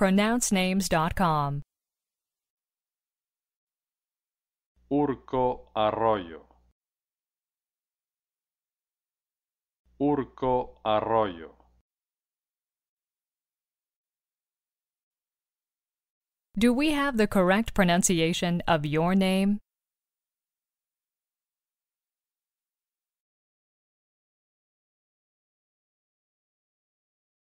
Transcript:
pronouncenames.com. Urco Arroyo. Urco Arroyo. Do we have the correct pronunciation of your name?